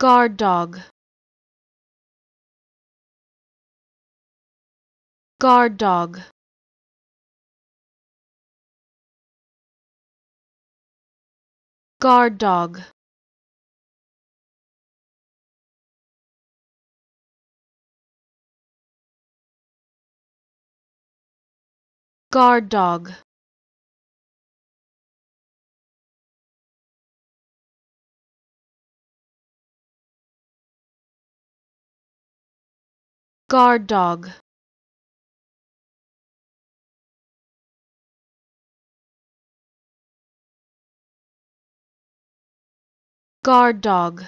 guard dog guard dog guard dog guard dog guard dog